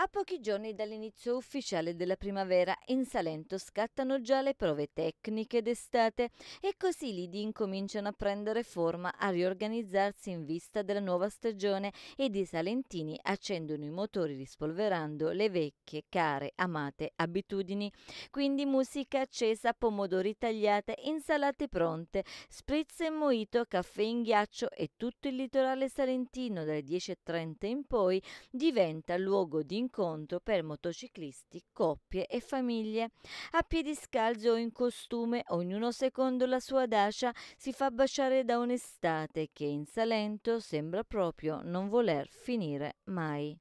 A pochi giorni dall'inizio ufficiale della primavera in Salento scattano già le prove tecniche d'estate e così i lidi incominciano a prendere forma, a riorganizzarsi in vista della nuova stagione ed i salentini accendono i motori rispolverando le vecchie, care, amate abitudini. Quindi musica accesa, pomodori tagliate, insalate pronte, spritz e moito, caffè in ghiaccio e tutto il litorale salentino dalle 10.30 in poi diventa luogo di incontro incontro per motociclisti, coppie e famiglie. A piedi scalzi o in costume, ognuno secondo la sua dacia si fa baciare da un'estate che in Salento sembra proprio non voler finire mai.